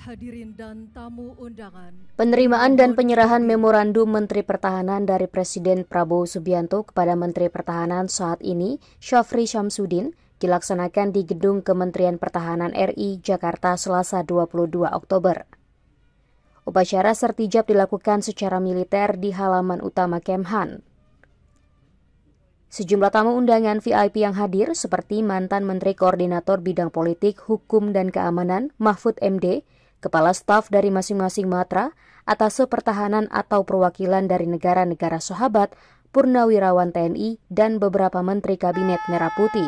Hadirin dan tamu undangan. Penerimaan dan penyerahan memorandum Menteri Pertahanan dari Presiden Prabowo Subianto kepada Menteri Pertahanan saat ini, Syafri Syamsuddin, dilaksanakan di Gedung Kementerian Pertahanan RI Jakarta Selasa 22 Oktober. Upacara sertijab dilakukan secara militer di halaman utama Kemhan. Sejumlah tamu undangan VIP yang hadir seperti mantan Menteri Koordinator Bidang Politik, Hukum, dan Keamanan Mahfud MD, Kepala Staf dari masing-masing matra, atas pertahanan atau perwakilan dari negara-negara sahabat, Purnawirawan TNI, dan beberapa Menteri Kabinet Merah Putih.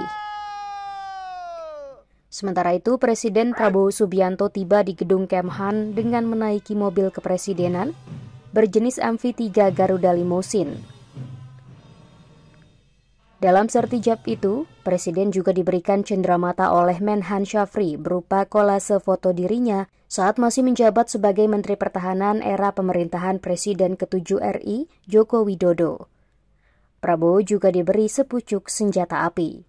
Sementara itu, Presiden Prabowo Subianto tiba di gedung Kemhan dengan menaiki mobil kepresidenan berjenis MV3 Garuda Limousine dalam sertijab itu, Presiden juga diberikan cenderamata oleh Menhan Syafri berupa kolase foto dirinya saat masih menjabat sebagai Menteri Pertahanan era pemerintahan Presiden ke-7 RI Joko Widodo. Prabowo juga diberi sepucuk senjata api.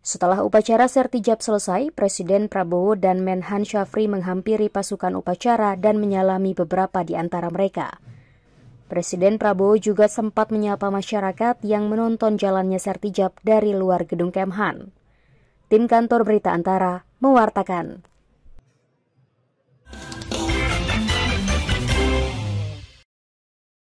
Setelah upacara sertijab selesai, Presiden Prabowo dan Menhan Syafri menghampiri pasukan upacara dan menyalami beberapa di antara mereka. Presiden Prabowo juga sempat menyapa masyarakat yang menonton jalannya Sertijab dari luar gedung Kemhan. Tim kantor berita antara mewartakan.